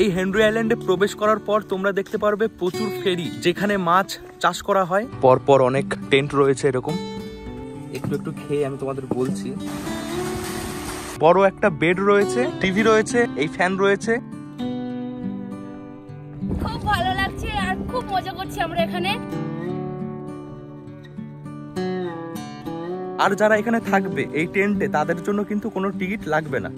এই হেনরি আইল্যান্ডে প্রবেশ করার পর তোমরা দেখতে পারবে প্রচুর ফেরি যেখানে মাছ চাষ করা হয় পরপর অনেক টেন্ট রয়েছে এরকম একটু একটু খেয়ে আমি তোমাদের বলছি বড় একটা বেড রয়েছে টিভি রয়েছে এই ফ্যান রয়েছে খুব ভালো লাগছে আর খুব মজা করছি আমরা এখানে আর যারা এখানে থাকবে এই টেন্টে তাদের জন্য কিন্তু কোনো টিকিট লাগবে না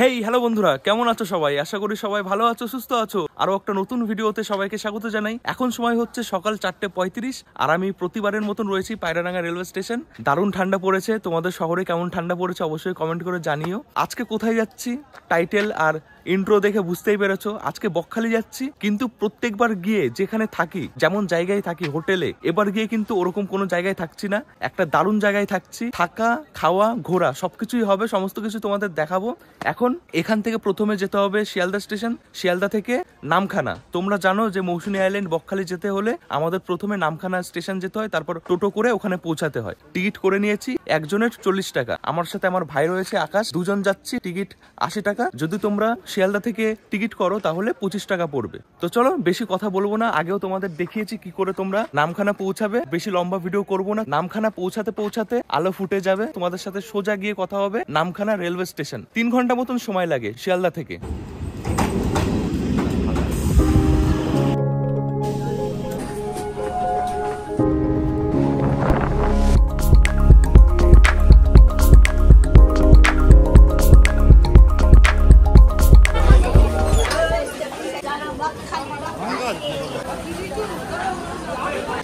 হেই হ্যালো বন্ধুরা কেমন আছো সবাই আশা করি সবাই ভালো আছো সুস্থ আছো আরো একটা নতুন ভিডিওতে সবাইকে স্বাগত জানাই এখন সময় হচ্ছে সকাল চারটে পঁয়ত্রিশ আর আমি প্রতিবারের মতন রয়েছি পায়রাডাঙ্গা রেলওয়ে স্টেশন দারুণ ঠান্ডা পড়েছে তোমাদের শহরে কেমন ঠান্ডা পড়েছে অবশ্যই কমেন্ট করে জানিও আজকে কোথায় যাচ্ছি টাইটেল আর ইন্ট্রো দেখে বুঝতেই পেরেছো আজকে বকখালি যাচ্ছি কিন্তু প্রত্যেকবার গিয়ে যেখানে থাকি যেমন জায়গায় থাকি হোটেলে এবার গিয়ে কিন্তু ওরকম কোনো জায়গায় থাকছি না একটা দারুণ জায়গায় থাকছি থাকা খাওয়া ঘোরা সবকিছুই হবে সমস্ত কিছু তোমাদের দেখাবো এখন এখান থেকে প্রথমে যেতে হবে শিয়ালদা স্টেশন শিয়ালদা থেকে নামখানা তোমরা জানো যে মৌসুমী আইল্যান্ড বকখালি যেতে হলে আমাদের প্রথমে নামখানা স্টেশন যেতে হয় তারপর টোটো করে ওখানে পৌঁছাতে হয় টিকিট করে নিয়েছি একজনের চল্লিশ টাকা আমার সাথে আমার ভাই রয়েছে আকাশ দুজন যাচ্ছি টিকিট আশি টাকা যদি তোমরা শিয়ালদা থেকে টিকিট করো তাহলে পঁচিশ টাকা পড়বে তো চলো বেশি কথা বলবো না আগেও তোমাদের দেখিয়েছি কি করে তোমরা নামখানা পৌঁছাবে বেশি লম্বা ভিডিও করবো না নামখানা পৌঁছাতে পৌঁছাতে আলো ফুটে যাবে তোমাদের সাথে সোজা গিয়ে কথা হবে নামখানা রেলওয়ে স্টেশন তিন ঘন্টা মতন সময় লাগে শিয়ালদা থেকে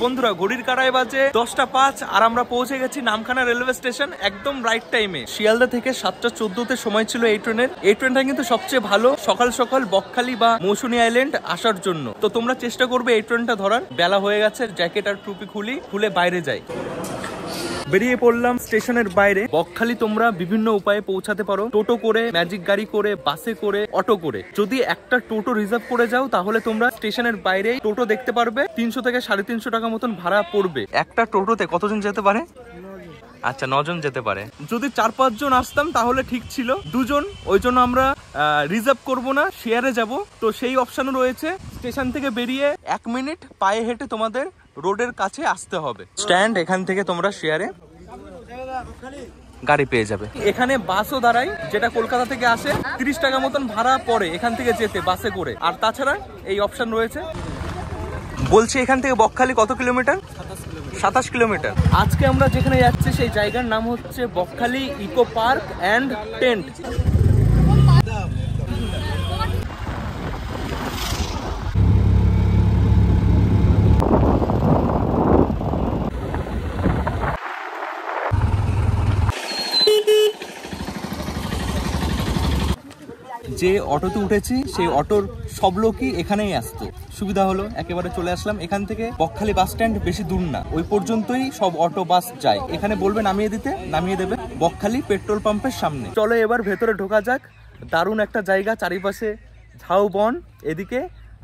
বন্ধুরা ঘড়ির কারায় বাজে দশটা পাঁচ আর আমরা পৌঁছে গেছি নামখানা রেলওয়ে স্টেশন একদম রাইট টাইমে শিয়ালদা থেকে সাতটা চোদ্দতে সময় ছিল এই ট্রেনের এই ট্রেনটা কিন্তু সবচেয়ে ভালো সকাল সকাল বকখালি বা মৌসুনি আইল্যান্ড আসার জন্য তো তোমরা চেষ্টা করবে এই ট্রেনটা ধরার বেলা হয়ে গেছে জ্যাকেট আর টুপি খুলি খুলে বাইরে যাই বেরিয়ে পড়লাম স্টেশনের বাইরে বকখালি তোমরা বিভিন্ন উপায়ে পৌঁছাতে পারো টোটো করে ম্যাজিক গাড়ি করে বাসে করে অটো করে যদি একটা টোটো রিজার্ভ করে যাও তাহলে তোমরা স্টেশনের বাইরে টোটো দেখতে পারবে তিনশো থেকে সাড়ে তিনশো টাকা মতন ভাড়া পড়বে একটা টোটোতে কতজন যেতে পারে আচ্ছা নজন যেতে পারে যদি চার পাঁচজন আসতাম তাহলে ঠিক ছিল দুজন ওই জন্য আমরা রিজার্ভ করব না শেয়ারে যাব তো সেই অপশানও রয়েছে স্টেশন থেকে বেরিয়ে এক মিনিট পায়ে হেঁটে তোমাদের রোডের কাছে আসতে হবে স্ট্যান্ড এখান থেকে তোমরা শেয়ারে গাড়ি পেয়ে যাবে এখানে বাসও দাঁড়ায় যেটা কলকাতা থেকে আসে তিরিশ টাকা মতন ভাড়া পড়ে এখান থেকে যেতে বাসে করে আর তাছাড়া এই অপশন রয়েছে বলছি এখান থেকে বকখালি কত কিলোমিটার সাতাশ কিলোমিটার আজকে আমরা যেখানে যাচ্ছি সেই জায়গার নাম হচ্ছে Bakkhali eco park and tent যে অটোতে উঠেছি সেই অটোর সব লোকই এখানেই আসতো সুবিধা হলো একেবারে চলে আসলাম এখান থেকে বকখালি বাস স্ট্যান্ড বেশি দূর না ওই পর্যন্তই সব অটো বাস যায় এখানে বলবে নামিয়ে দিতে নামিয়ে দেবে বকখালি পেট্রোল পাম্পের সামনে চলো এবার ভেতরে ঢোকা যাক দারুণ একটা জায়গা চারিপাশে ঝাউ বন এদিকে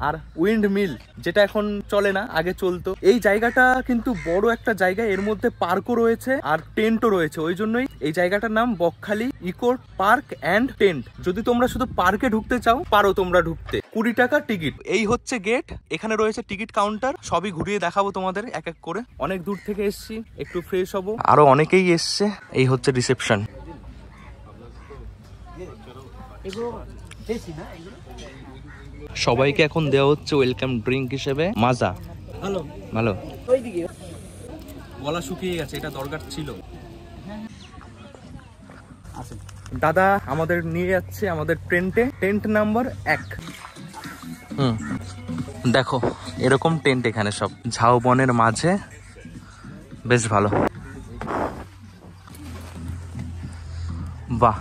আর উইন্ড মিল যেটা এখন চলে না আগে চলতো এই জায়গাটা কিন্তু বড় একটা জায়গা এর মধ্যে পার্কও রয়েছে আর টেন্টও রয়েছে ওই জন্যই এই জায়গাটার নাম Bakkhali eco park and tent যদি তোমরা শুধু পার্কে ঢুকতে চাও পারো তোমরা ঢুকতে কুড়ি টাকা টিকিট এই হচ্ছে গেট এখানে রয়েছে টিকিট কাউন্টার সবই ঘুরিয়ে দেখাবো তোমাদের এক এক করে অনেক দূর থেকে এসছি একটু ফ্রেশ হবো আরো অনেকেই এসছে এই হচ্ছে রিসেপশন এগুলো না এগুলো সবাইকে এখন দেওয়া হচ্ছে ওয়েলকাম ড্রিঙ্ক হিসেবে মাজা ভালো ভালো গলা শুকিয়ে গেছে এটা দরকার ছিল দাদা আমাদের নিয়ে যাচ্ছে আমাদের টেন্টে টেন্ট নাম্বার এক হুম দেখো এরকম টেন্ট এখানে সব ঝাউবনের মাঝে বেশ ভালো বাহ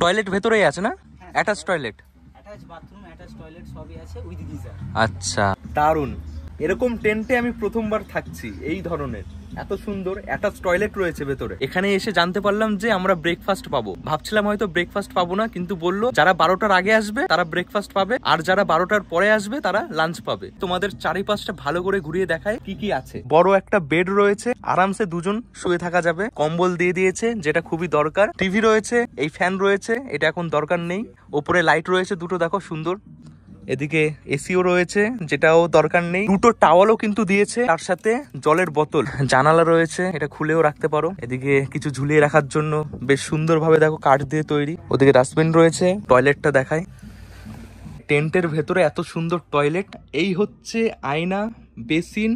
টয়লেট ভেতরেই আছে না attach toilet attach bathroom flush toilet সবই আছে আচ্ছা দারুণ এরকম টেন্টে আমি প্রথমবার থাকছি এই ধরনের এত সুন্দর অ্যাটাচ টয়লেট রয়েছে ভেতরে এখানে এসে জানতে পারলাম যে আমরা ব্রেকফাস্ট পাবো ভাবছিলাম হয়তো ব্রেকফাস্ট পাবো না কিন্তু বললো যারা বারোটার আগে আসবে তারা ব্রেকফাস্ট পাবে আর যারা বারোটার পরে আসবে তারা লাঞ্চ পাবে তোমাদের চারিপাশটা ভালো করে ঘুরিয়ে দেখায় কি কি আছে বড় একটা বেড রয়েছে আরামসে দুজন শুয়ে থাকা যাবে কম্বল দিয়ে দিয়েছে যেটা খুবই দরকার টিভি রয়েছে এই ফ্যান রয়েছে এটা এখন দরকার নেই ওপরে লাইট রয়েছে দুটো দেখো সুন্দর এদিকে এসিও রয়েছে যেটাও দরকার নেই দুটো টাওয়ালও কিন্তু দিয়েছে তার সাথে জলের বোতল জানালা রয়েছে এটা খুলেও রাখতে পারো এদিকে কিছু ঝুলিয়ে রাখার জন্য বেশ সুন্দরভাবে দেখো কাঠ দিয়ে তৈরি ওদিকে ডাস্টবিন রয়েছে টয়লেটটা দেখায় টেন্টের ভেতরে এত সুন্দর টয়লেট এই হচ্ছে আয়না বেসিন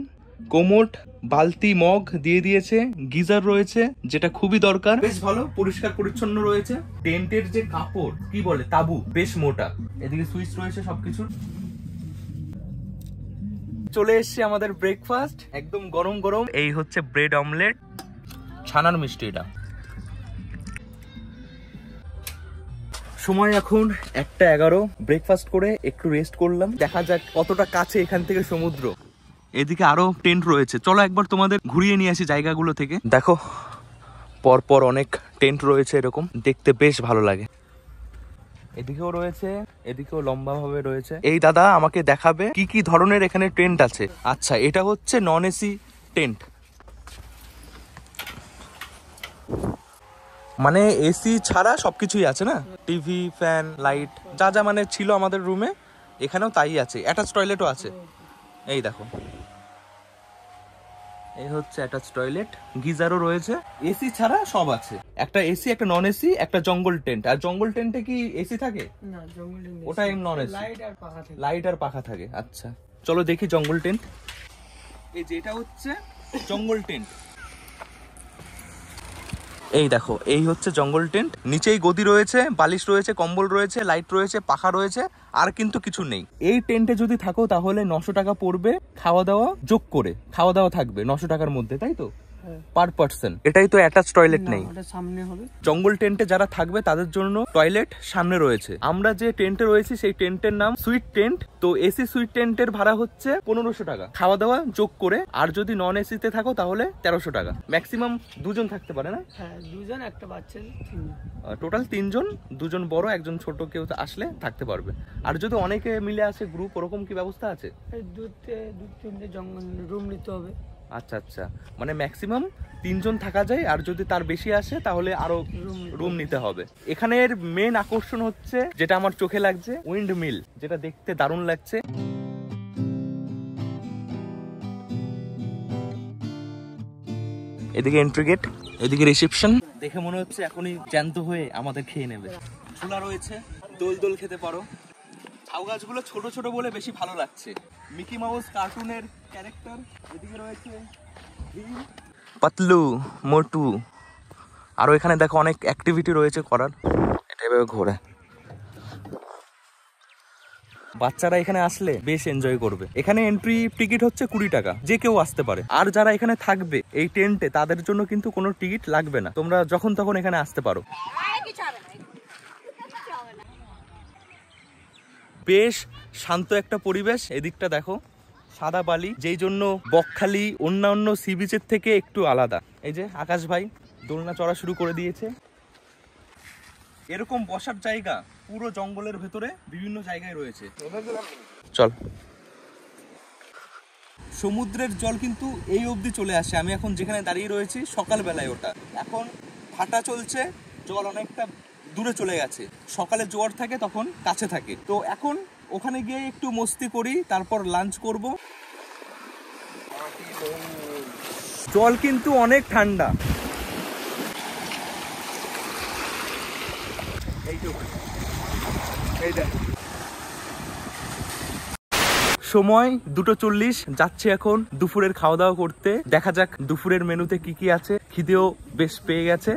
কোমোট বালতি মগ দিয়ে দিয়েছে গিজার রয়েছে যেটা খুবই দরকার বেশ ভালো পরিষ্কার পরিচ্ছন্ন রয়েছে টেন্টের যে কাপড় কি বলে তাবু বেশ মোটা এদিকে সুইচ রয়েছে সবকিছুর চলে এসছে আমাদের ব্রেকফাস্ট একদম গরম গরম এই হচ্ছে ব্রেড অমলেট ছানার মিষ্টি এটা সময় এখন একটা এগারো ব্রেকফাস্ট করে একটু রেস্ট করলাম দেখা যাক কতটা কাছে এখান থেকে সমুদ্র এদিকে আরও টেন্ট রয়েছে চলো একবার তোমাদের ঘুরিয়ে নিয়ে আসি জায়গাগুলো থেকে দেখো পরপর অনেক টেন্ট রয়েছে এরকম দেখতে বেশ ভালো লাগে এদিকেও রয়েছে এদিকেও লম্বা ভাবে রয়েছে এই দাদা আমাকে দেখাবে কি কি ধরনের এখানে টেন্ট আছে আচ্ছা এটা হচ্ছে নন এসি টেন্ট মানে এসি ছাড়া সবকিছুই আছে না টিভি ফ্যান লাইট যা যা মানে ছিল আমাদের রুমে এখানেও তাই আছে অ্যাটাচ টয়লেটও আছে এই দেখো হচ্ছে অ্যাটাচ টয়লেট গিজারও রয়েছে এসি ছাড়া সব আছে একটা এসি একটা নন এসি একটা জঙ্গল টেন্ট আর জঙ্গল টেন্টে কি এসি থাকে ওটা এম নন এসি লাইট আর পাখা থাকে আচ্ছা চলো দেখি জঙ্গল টেন্ট যেটা হচ্ছে জঙ্গল টেন্ট এই দেখো এই হচ্ছে জঙ্গল টেন্ট নিচেই গদি রয়েছে বালিশ রয়েছে কম্বল রয়েছে লাইট রয়েছে পাখা রয়েছে আর কিন্তু কিছু নেই এই টেন্টে যদি থাকো তাহলে নশো টাকা পড়বে খাওয়া দাওয়া যোগ করে খাওয়া দাওয়া থাকবে নশো টাকার মধ্যে তাই তো পার পার্সন এটাই তো অ্যাটাচ টয়লেট নেই সামনে হবে জঙ্গল টেন্টে যারা থাকবে তাদের জন্য টয়লেট সামনে রয়েছে আমরা যে টেন্টে রয়েছি সেই টেন্টের নাম সুইট টেন্ট তো এসি সুইট টেন্টের ভাড়া হচ্ছে পনেরোশো টাকা খাওয়া দাওয়া যোগ করে আর যদি নন এসিতে থাকো তাহলে তেরোশো টাকা ম্যাক্সিমাম দুজন থাকতে পারে না হ্যাঁ, দুজন একটা বাচ্চা টোটাল তিনজন দুজন বড় একজন ছোট কেউ আসলে থাকতে পারবে আর যদি অনেকে মিলে আসে গ্রুপ ওরকম কি ব্যবস্থা আছে দু তিনটে জঙ্গল রুম নিতে হবে আচ্ছা আচ্ছা মানে ম্যাক্সিমাম তিনজন থাকা যায় আর যদি তার বেশি আসে তাহলে আরো রুম নিতে হবে এখানের মেন আকর্ষণ হচ্ছে যেটা আমার চোখে লাগছে উইন্ড মিল যেটা দেখতে দারুণ লাগছে এদিকে এন্ট্রি গেট এদিকে রিসেপশন দেখে মনে হচ্ছে এখনই জ্যান্ত হয়ে আমাদের খেয়ে নেবে ছোলা রয়েছে দোল দোল খেতে পারো ঝাউ গাছগুলো ছোট ছোট বলে বেশি ভালো লাগছে মিকি মাউস কার্টুনের ক্যারেক্টার এদিকে রয়েছে পাতলু মোটু আরও এখানে দেখো অনেক অ্যাক্টিভিটি রয়েছে করার এটা এভাবে ঘোরে বাচ্চারা এখানে আসলে বেশ এনজয় করবে এখানে এন্ট্রি টিকিট হচ্ছে কুড়ি টাকা যে কেউ আসতে পারে আর যারা এখানে থাকবে এই টেন্টে তাদের জন্য কিন্তু কোনো টিকিট লাগবে না তোমরা যখন তখন এখানে আসতে পারো বেশ শান্ত একটা পরিবেশ এদিকটা দেখো সাদা বালি যেই জন্য বকখালি অন্যান্য সি বিচের থেকে একটু আলাদা এই যে আকাশ ভাই দোলনা চড়া শুরু করে দিয়েছে এরকম বসার জায়গা পুরো জঙ্গলের ভেতরে বিভিন্ন জায়গায় রয়েছে চল সমুদ্রের জল কিন্তু এই অবধি চলে আসে আমি এখন যেখানে দাঁড়িয়ে রয়েছি সকালবেলায় ওটা এখন ফাটা চলছে জল অনেকটা দূরে চলে গেছে সকালে জোয়ার থাকে তখন কাছে থাকে তো এখন ওখানে গিয়ে একটু মস্তি করি তারপর লাঞ্চ করব জল কিন্তু অনেক ঠান্ডা সময় দুটো চল্লিশ যাচ্ছে এখন দুপুরের খাওয়া দাওয়া করতে দেখা যাক দুপুরের মেনুতে কি কি আছে খিদেও বেশ পেয়ে গেছে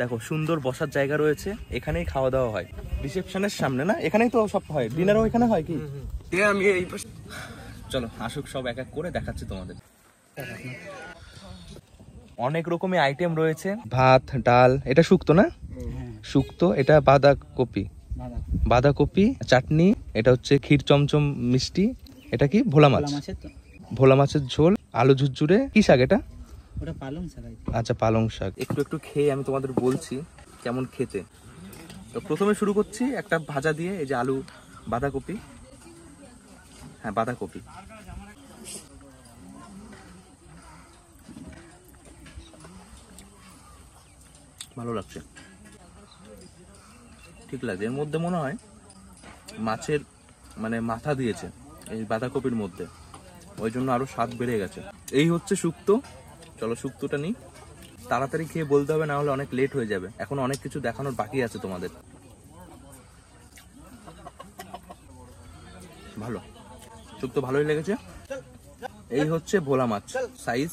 দেখো সুন্দর বসার জায়গা রয়েছে এখানেই খাওয়া দাওয়া হয় রিসেপশনের সামনে না এখানেই তো সব হয় ডিনারও এখানে হয় কি আমি এই চলো আসুক সব এক এক করে দেখাচ্ছি তোমাদের অনেক রকমের আইটেম রয়েছে ভাত ডাল এটা শুক্তো না শুক্তো এটা বাঁধাকপি বাঁধাকপি চাটনি এটা হচ্ছে ক্ষীর চমচম মিষ্টি এটা কি ভোলা মাছ ভোলা মাছের ঝোল আলু ঝুরঝুরে কি শাক এটা ওটা পালং শাক আচ্ছা পালং শাক একটু একটু খেয়ে আমি তোমাদের বলছি কেমন খেতে তো প্রথমে শুরু করছি একটা ভাজা দিয়ে এই যে আলু বাঁধাকপি হ্যাঁ বাঁধাকপি ভালো লাগছে ঠিক লাগছে এর মধ্যে মনে হয় মাছের মানে মাথা দিয়েছে এই বাঁধাকপির মধ্যে ওই জন্য আরও স্বাদ বেড়ে গেছে এই হচ্ছে শুক্তো চলো শুক্তটা নি তাড়াতাড়ি খেয়ে বলতে হবে না হলে অনেক লেট হয়ে যাবে এখন অনেক কিছু দেখানোর বাকি আছে তোমাদের ভালো শুক্ত ভালোই লেগেছে এই হচ্ছে ভোলা মাছ সাইজ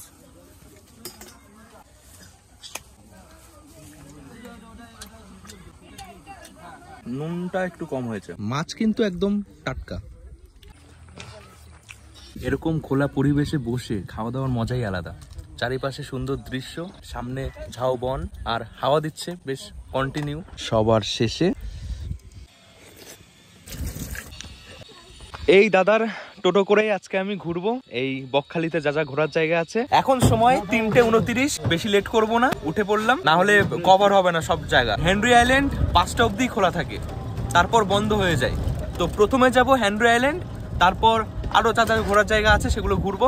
নুনটা একটু কম হয়েছে মাছ কিন্তু একদম টাটকা এরকম খোলা পরিবেশে বসে খাওয়া দাওয়ার মজাই আলাদা চারিপাশে সুন্দর দৃশ্য সামনে ঝাউ বন আর হাওয়া দিচ্ছে বেশ কন্টিনিউ সবার শেষে এই দাদার টোটো করেই আজকে আমি ঘুরবো এই বকখালিতে যা যা ঘোরার জায়গা আছে এখন সময় তিনটে উনত্রিশ বেশি লেট করব না উঠে পড়লাম না হলে কভার হবে না সব জায়গা হেনরি আইল্যান্ড পাঁচটা অবধি খোলা থাকে তারপর বন্ধ হয়ে যায় তো প্রথমে যাব হেনরি আইল্যান্ড তারপর আরও যা যা ঘোরার জায়গা আছে সেগুলো ঘুরবো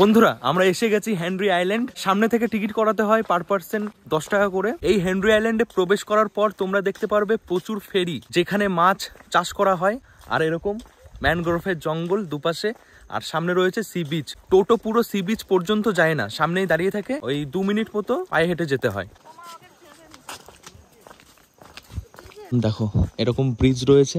বন্ধুরা আমরা এসে গেছি হেনরি আইল্যান্ড সামনে থেকে টিকিট করাতে হয় পার পার্সন দশ টাকা করে এই হেনরি আইল্যান্ডে প্রবেশ করার পর তোমরা দেখতে পারবে প্রচুর ফেরি যেখানে মাছ চাষ করা হয় আর এরকম ম্যানগ্রোভের জঙ্গল দুপাশে আর সামনে রয়েছে সি বিচ টোটো পুরো সি বিচ পর্যন্ত যায় না সামনেই দাঁড়িয়ে থাকে ওই দু মিনিট মতো পায়ে হেঁটে যেতে হয় দেখো এরকম ব্রিজ রয়েছে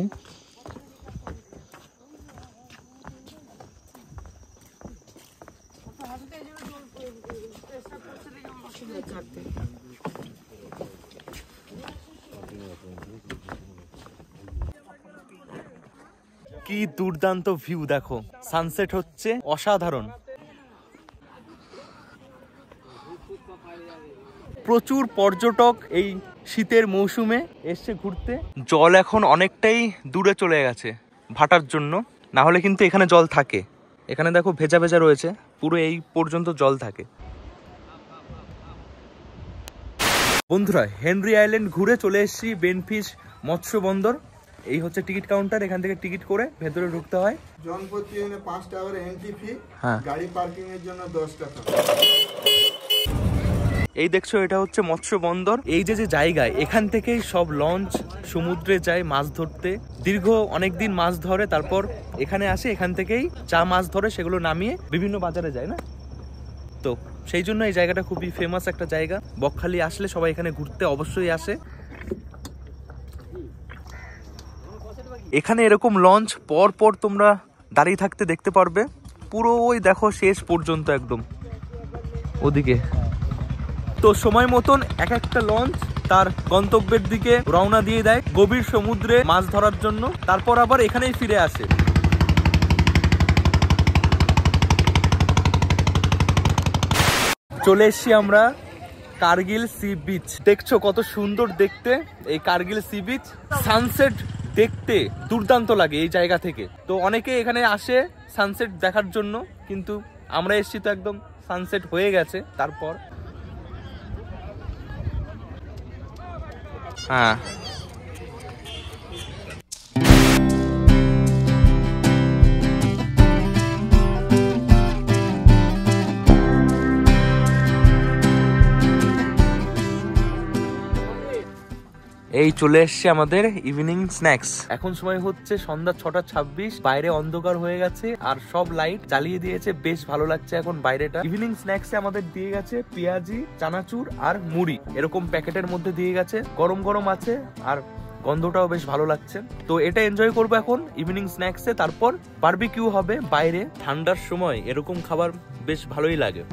কি দুর্দান্ত ভিউ দেখো সানসেট হচ্ছে অসাধারণ প্রচুর পর্যটক এই শীতের মৌসুমে এসছে ঘুরতে জল এখন অনেকটাই দূরে চলে গেছে ভাটার জন্য না হলে কিন্তু এখানে জল থাকে এখানে দেখো ভেজা ভেজা রয়েছে পুরো এই পর্যন্ত জল থাকে বন্ধুরা হেনরি আইল্যান্ড ঘুরে চলে এসেছি বেনফিস মৎস্য বন্দর এই হচ্ছে টিকিট কাউন্টার এখান থেকে টিকিট করে ভেতরে ঢুকতে হয় পাঁচ টাকার এন্ট্রি হ্যাঁ। ফি গাড়ি পার্কিং এর জন্য দশ টাকা এই দেখছো এটা হচ্ছে মৎস্য বন্দর এই যে যে জায়গায় এখান থেকেই সব লঞ্চ সমুদ্রে যায় মাছ ধরতে দীর্ঘ অনেক দিন মাছ ধরে তারপর এখানে আসে এখান থেকেই চা মাছ ধরে সেগুলো নামিয়ে বিভিন্ন বাজারে যায় না তো সেই জন্য এই জায়গাটা খুবই ফেমাস একটা জায়গা বকখালি আসলে সবাই এখানে ঘুরতে অবশ্যই আসে এখানে এরকম লঞ্চ পরপর তোমরা দাঁড়িয়ে থাকতে দেখতে পারবে পুরো ওই দেখো শেষ পর্যন্ত একদম ওদিকে তো সময় মতন এক একটা লঞ্চ তার গন্তব্যের দিকে রওনা দিয়ে দেয় গভীর সমুদ্রে মাছ ধরার জন্য তারপর আবার এখানেই ফিরে আসে চলে এসছি আমরা কার্গিল সি বিচ দেখছো কত সুন্দর দেখতে এই কার্গিল সি বিচ সানসেট দেখতে দুর্দান্ত লাগে এই জায়গা থেকে তো অনেকে এখানে আসে সানসেট দেখার জন্য কিন্তু আমরা এসছি তো একদম সানসেট হয়ে গেছে তারপর হ্যাঁ এই চলে এসছে আমাদের ইভিনিং স্ন্যাক্স এখন সময় হচ্ছে সন্ধ্যা ছটা ছাব্বিশ বাইরে অন্ধকার হয়ে গেছে আর সব লাইট জ্বালিয়ে দিয়েছে বেশ ভালো লাগছে এখন বাইরেটা ইভিনিং এ আমাদের দিয়ে গেছে পেঁয়াজি চানাচুর আর মুড়ি এরকম প্যাকেটের মধ্যে দিয়ে গেছে গরম গরম আছে আর গন্ধটাও বেশ ভালো লাগছে তো এটা এনজয় করবো এখন ইভিনিং স্ন্যাক্স এ তারপর বার্বিকিউ হবে বাইরে ঠান্ডার সময় এরকম খাবার বেশ ভালোই লাগে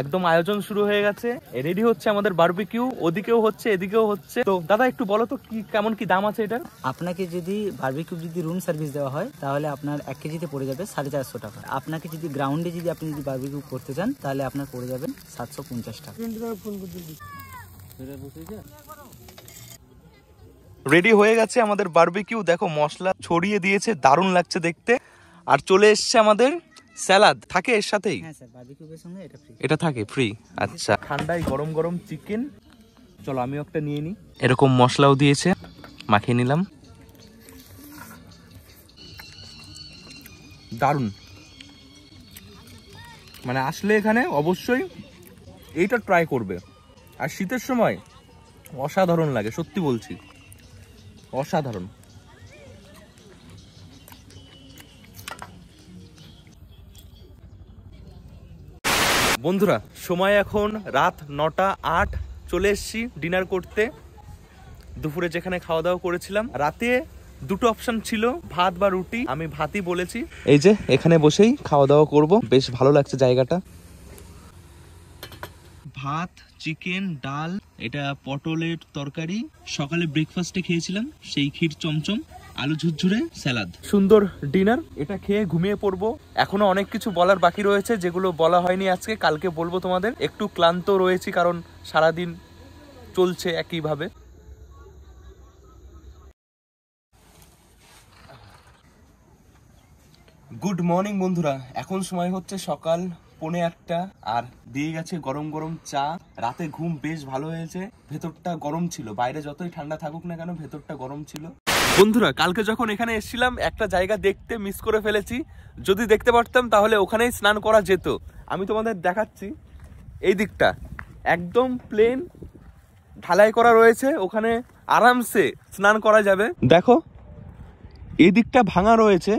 একদম আয়োজন শুরু হয়ে গেছে রেডি হচ্ছে আমাদের বারবিকিউ ওদিকেও হচ্ছে এদিকেও হচ্ছে তো দাদা একটু বলো তো কি কেমন কি দাম আছে এটা আপনাকে যদি বারবিকিউ যদি রুম সার্ভিস দেওয়া হয় তাহলে আপনার এক কেজিতে পড়ে যাবে সাড়ে চারশো টাকা আপনাকে যদি গ্রাউন্ডে যদি আপনি যদি বারবিকিউ করতে চান তাহলে আপনার পড়ে যাবে সাতশো পঞ্চাশ টাকা রেডি হয়ে গেছে আমাদের বারবিকিউ দেখো মশলা ছড়িয়ে দিয়েছে দারুণ লাগছে দেখতে আর চলে এসছে আমাদের স্যালাদ থাকে এর সাথেই হ্যাঁ এটা থাকে ফ্রি আচ্ছা ঠান্ডায় গরম গরম চিকেন চলো আমি একটা নিয়ে নিই এরকম মশলাও দিয়েছে মাখিয়ে নিলাম দারুণ মানে আসলে এখানে অবশ্যই এইটা ট্রাই করবে আর শীতের সময় অসাধারণ লাগে সত্যি বলছি অসাধারণ বন্ধুরা সময় এখন রাত নটা আট চলে এসছি ডিনার করতে দুপুরে যেখানে খাওয়া দাওয়া করেছিলাম রাতে দুটো অপশন ছিল ভাত বা রুটি আমি ভাতই বলেছি এই যে এখানে বসেই খাওয়া দাওয়া করব বেশ ভালো লাগছে জায়গাটা ভাত চিকেন ডাল এটা পটলের তরকারি সকালে ব্রেকফাস্টে খেয়েছিলাম সেই ক্ষীর চমচম আলু ঝুরঝুরে স্যালাদ সুন্দর ডিনার এটা খেয়ে ঘুমিয়ে পড়বো এখনো অনেক কিছু বলার বাকি রয়েছে যেগুলো বলা হয়নি আজকে কালকে বলবো তোমাদের একটু ক্লান্ত রয়েছি কারণ সারাদিন চলছে একইভাবে গুড মর্নিং বন্ধুরা এখন সময় হচ্ছে সকাল পনে একটা আর দিয়ে গেছে গরম গরম চা রাতে ঘুম বেশ ভালো হয়েছে ভেতরটা গরম ছিল বাইরে যতই ঠান্ডা থাকুক না কেন ভেতরটা গরম ছিল বন্ধুরা কালকে যখন এখানে এসেছিলাম একটা জায়গা দেখতে মিস করে ফেলেছি যদি দেখতে পারতাম তাহলে ওখানেই স্নান করা যেত আমি তোমাদের দেখাচ্ছি এই দিকটা একদম প্লেন ঢালাই করা রয়েছে ওখানে আরামসে স্নান করা যাবে দেখো এই দিকটা ভাঙা রয়েছে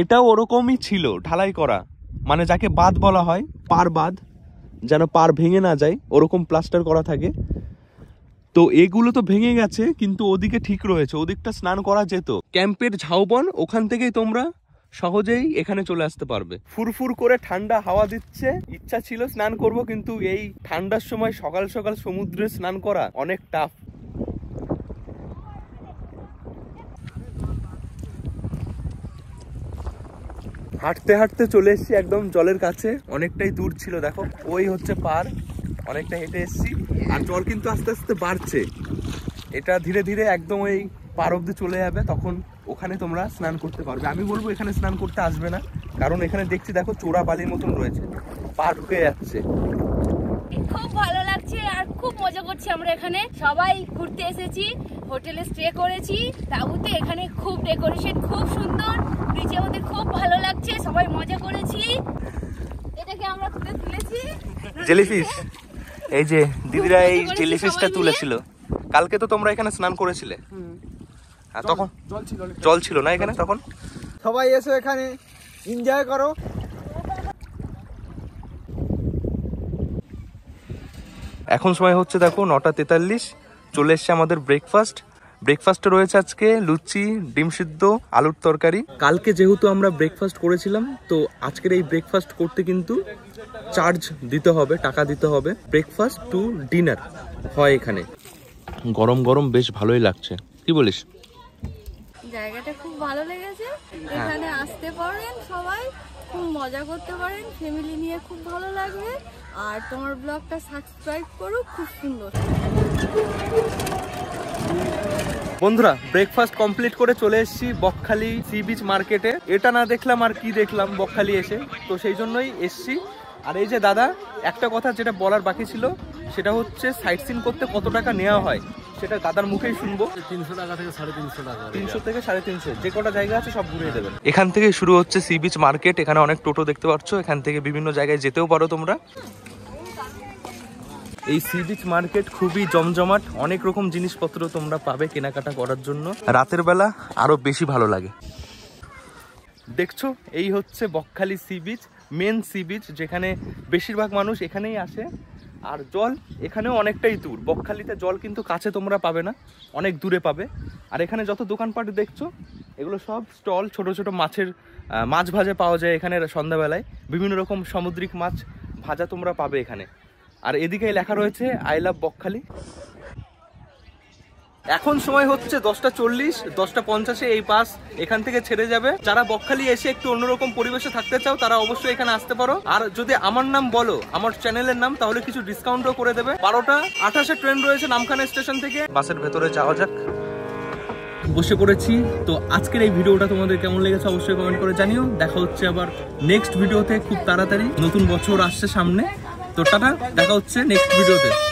এটাও ওরকমই ছিল ঢালাই করা মানে যাকে বাঁধ বলা হয় পার বাঁধ যেন পার ভেঙে না যায় ওরকম প্লাস্টার করা থাকে তো এগুলো তো ভেঙে গেছে কিন্তু ওদিকে ঠিক রয়েছে ওদিকটা স্নান করা যেত ক্যাম্পের ঝাউবন ওখান থেকেই তোমরা সহজেই এখানে চলে আসতে পারবে ফুরফুর করে ঠান্ডা হাওয়া দিচ্ছে ইচ্ছা ছিল স্নান করব কিন্তু এই ঠান্ডার সময় সকাল সকাল সমুদ্রে স্নান করা অনেক টাফ হাঁটতে হাঁটতে চলে এসেছি একদম জলের কাছে অনেকটাই দূর ছিল দেখো ওই হচ্ছে পার অনেকটা হেঁটে এসেছি আর জল কিন্তু আস্তে আস্তে বাড়ছে এটা ধীরে ধীরে একদম ওই পার অব্দি চলে যাবে তখন ওখানে তোমরা স্নান করতে পারবে আমি বলবো এখানে স্নান করতে আসবে না কারণ এখানে দেখছি দেখো চোরা বালির মতন রয়েছে পার ঢুকে যাচ্ছে খুব ভালো লাগছে আর খুব মজা করছি আমরা এখানে সবাই ঘুরতে এসেছি হোটেলে স্টে করেছি তাবুতে এখানে খুব ডেকোরেশন খুব সুন্দর নিচে আমাদের খুব ভালো লাগে হচ্ছে সবাই মজা করেছি এটাকে আমরা তুলে তুলেছি জেলিফিশ এই যে দিদিরা এই জেলিফিশটা তুলেছিল কালকে তো তোমরা এখানে স্নান করেছিলে আর তখন জল ছিল না এখানে তখন সবাই এসো এখানে এনজয় করো এখন সময় হচ্ছে দেখো নটা তেতাল্লিশ চলে এসছে আমাদের ব্রেকফাস্ট ব্রেকফাস্টে রয়েছে আজকে লুচি ডিম সিদ্ধ আলুর তরকারি কালকে যেহেতু আমরা ব্রেকফাস্ট করেছিলাম তো আজকের এই ব্রেকফাস্ট করতে কিন্তু চার্জ দিতে হবে টাকা দিতে হবে ব্রেকফাস্ট টু ডিনার হয় এখানে গরম গরম বেশ ভালোই লাগছে কি বলিস জায়গাটা খুব ভালো লেগেছে হ্যাঁ। এখানে আসতে পারেন সবাই খুব মজা করতে পারেন ফ্যামিলি নিয়ে খুব ভালো লাগবে আর তোমার ব্লগটা সাবস্ক্রাইব করো খুব সুন্দর বন্ধুরা ব্রেকফাস্ট কমপ্লিট করে চলে এসেছি বকখালি সি বিচ মার্কেটে এটা না দেখলাম আর কি দেখলাম বকখালি এসে তো সেই জন্যই এসছি আর এই যে দাদা একটা কথা যেটা বলার বাকি ছিল সেটা হচ্ছে সাইট সিন করতে কত টাকা নেওয়া হয় সেটা দাদার মুখেই শুনবো তিনশো টাকা থেকে সাড়ে তিনশো টাকা তিনশো থেকে সাড়ে তিনশো যে কটা জায়গা আছে সব ঘুরিয়ে দেবেন এখান থেকে শুরু হচ্ছে সি বিচ মার্কেট এখানে অনেক টোটো দেখতে পাচ্ছ এখান থেকে বিভিন্ন জায়গায় যেতেও পারো তোমরা এই সি বিচ মার্কেট খুবই জমজমাট অনেক রকম জিনিসপত্র তোমরা পাবে কেনাকাটা করার জন্য রাতের বেলা আরো বেশি ভালো লাগে দেখছো এই হচ্ছে Bakkhali sea beach main sea beach যেখানে বেশিরভাগ মানুষ এখানেই আসে আর জল এখানেও অনেকটাই দূর বকখালিতে জল কিন্তু কাছে তোমরা পাবে না অনেক দূরে পাবে আর এখানে যত দোকানপাট দেখছো এগুলো সব স্টল ছোট ছোট মাছের মাছ ভাজা পাওয়া যায় এখানে সন্ধ্যাবেলায় বিভিন্ন রকম সামুদ্রিক মাছ ভাজা তোমরা পাবে এখানে আর এদিকে লেখা রয়েছে আই লাভ বকখালি এখন সময় হচ্ছে দশটা চল্লিশ দশটা পঞ্চাশে এই পাস এখান থেকে ছেড়ে যাবে যারা বকখালি এসে একটু অন্যরকম পরিবেশে থাকতে চাও তারা অবশ্যই এখানে আসতে পারো আর যদি আমার নাম বলো আমার চ্যানেলের নাম তাহলে কিছু ডিসকাউন্টও করে দেবে বারোটা আঠাশে ট্রেন রয়েছে নামখানা স্টেশন থেকে বাসের ভেতরে যাওয়া যাক বসে পড়েছি তো আজকের এই ভিডিওটা তোমাদের কেমন লেগেছে অবশ্যই কমেন্ট করে জানিও দেখা হচ্ছে আবার নেক্সট ভিডিওতে খুব তাড়াতাড়ি নতুন বছর আসছে সামনে তো টাটা দেখা হচ্ছে নেক্সট ভিডিওতে